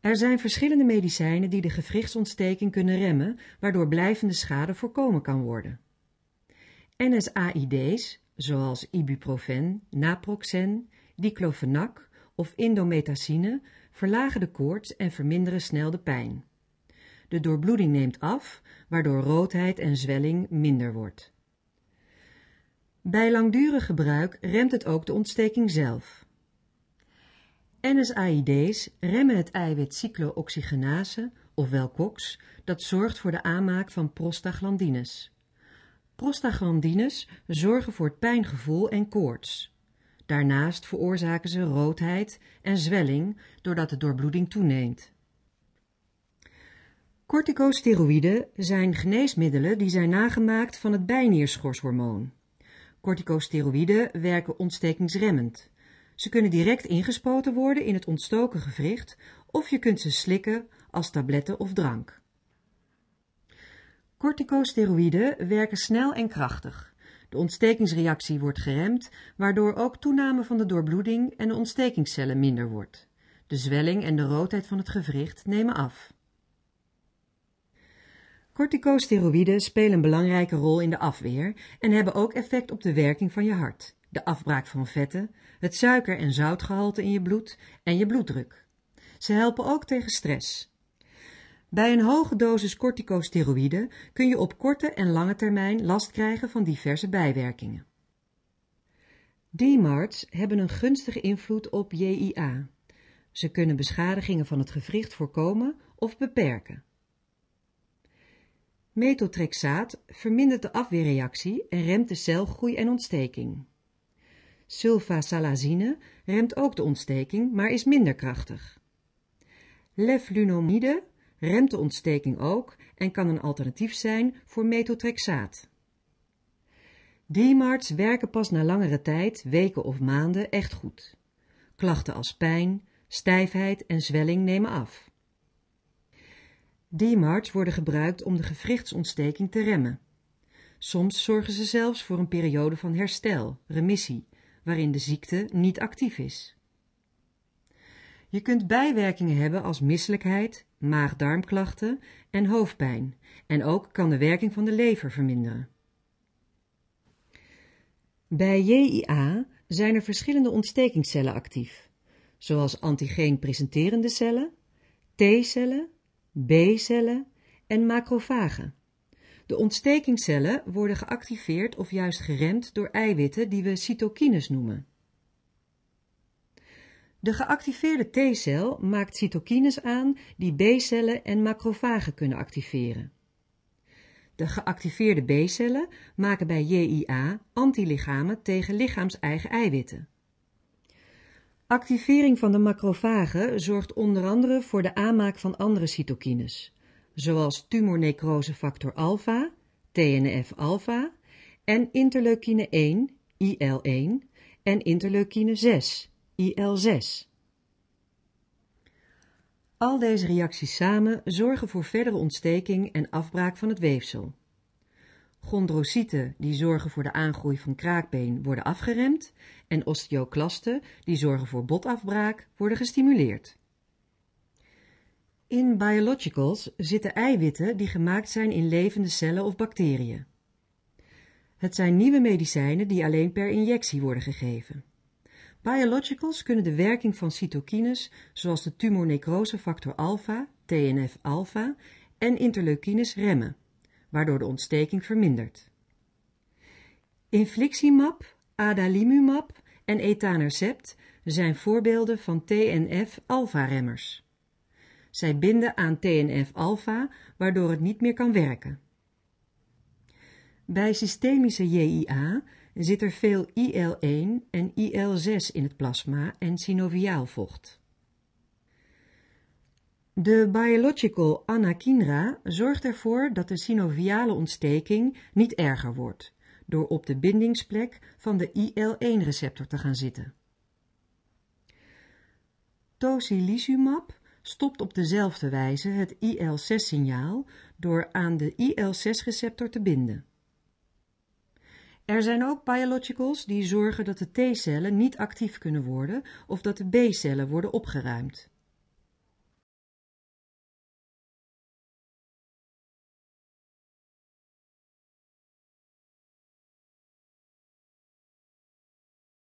Er zijn verschillende medicijnen die de gewrichtsontsteking kunnen remmen, waardoor blijvende schade voorkomen kan worden. NSAID's, zoals ibuprofen, naproxen, diclofenac of indometacine, verlagen de koorts en verminderen snel de pijn. De doorbloeding neemt af, waardoor roodheid en zwelling minder wordt. Bij langdurig gebruik remt het ook de ontsteking zelf. NSAID's remmen het eiwit cyclooxygenase, ofwel COX, dat zorgt voor de aanmaak van prostaglandines. Prostaglandines zorgen voor het pijngevoel en koorts. Daarnaast veroorzaken ze roodheid en zwelling doordat de doorbloeding toeneemt. Corticosteroïden zijn geneesmiddelen die zijn nagemaakt van het bijnierschorshormoon. Corticosteroïden werken ontstekingsremmend. Ze kunnen direct ingespoten worden in het ontstoken gewricht of je kunt ze slikken als tabletten of drank. Corticosteroïden werken snel en krachtig. De ontstekingsreactie wordt geremd, waardoor ook toename van de doorbloeding en de ontstekingscellen minder wordt. De zwelling en de roodheid van het gewricht nemen af. Corticosteroïden spelen een belangrijke rol in de afweer en hebben ook effect op de werking van je hart de afbraak van vetten, het suiker- en zoutgehalte in je bloed en je bloeddruk. Ze helpen ook tegen stress. Bij een hoge dosis corticosteroïden kun je op korte en lange termijn last krijgen van diverse bijwerkingen. DMARDs hebben een gunstige invloed op JIA. Ze kunnen beschadigingen van het gewricht voorkomen of beperken. Methotrexaat vermindert de afweerreactie en remt de celgroei en ontsteking sulfasalazine remt ook de ontsteking, maar is minder krachtig. Leflunomide remt de ontsteking ook en kan een alternatief zijn voor metotrexaat. DMARTs werken pas na langere tijd, weken of maanden, echt goed. Klachten als pijn, stijfheid en zwelling nemen af. DMARTs worden gebruikt om de gewrichtsontsteking te remmen. Soms zorgen ze zelfs voor een periode van herstel, remissie, waarin de ziekte niet actief is. Je kunt bijwerkingen hebben als misselijkheid, maag-darmklachten en hoofdpijn en ook kan de werking van de lever verminderen. Bij JIA zijn er verschillende ontstekingscellen actief, zoals antigeen-presenterende cellen, T-cellen, B-cellen en macrofagen. De ontstekingscellen worden geactiveerd of juist geremd door eiwitten die we cytokines noemen. De geactiveerde T-cel maakt cytokines aan die B-cellen en macrofagen kunnen activeren. De geactiveerde B-cellen maken bij JIA antilichamen tegen lichaams-eigen eiwitten. Activering van de macrofagen zorgt onder andere voor de aanmaak van andere cytokines zoals tumornecrosefactor alfa, alpha, TNF-alpha, en interleukine 1, IL-1, en interleukine 6, IL-6. Al deze reacties samen zorgen voor verdere ontsteking en afbraak van het weefsel. Chondrocyten die zorgen voor de aangroei van kraakbeen worden afgeremd en osteoclasten die zorgen voor botafbraak worden gestimuleerd. In biologicals zitten eiwitten die gemaakt zijn in levende cellen of bacteriën. Het zijn nieuwe medicijnen die alleen per injectie worden gegeven. Biologicals kunnen de werking van cytokines, zoals de tumornecrosefactor alpha, TNF-alpha, en interleukines remmen, waardoor de ontsteking vermindert. Infliximab, adalimumab en etanercept zijn voorbeelden van TNF-alpha-remmers. Zij binden aan TNF-alpha, waardoor het niet meer kan werken. Bij systemische JIA zit er veel IL-1 en IL-6 in het plasma en synoviaal vocht. De biological anakinra zorgt ervoor dat de synoviale ontsteking niet erger wordt, door op de bindingsplek van de IL-1-receptor te gaan zitten. Tocilizumab stopt op dezelfde wijze het IL-6-signaal door aan de IL-6-receptor te binden. Er zijn ook biologicals die zorgen dat de T-cellen niet actief kunnen worden of dat de B-cellen worden opgeruimd.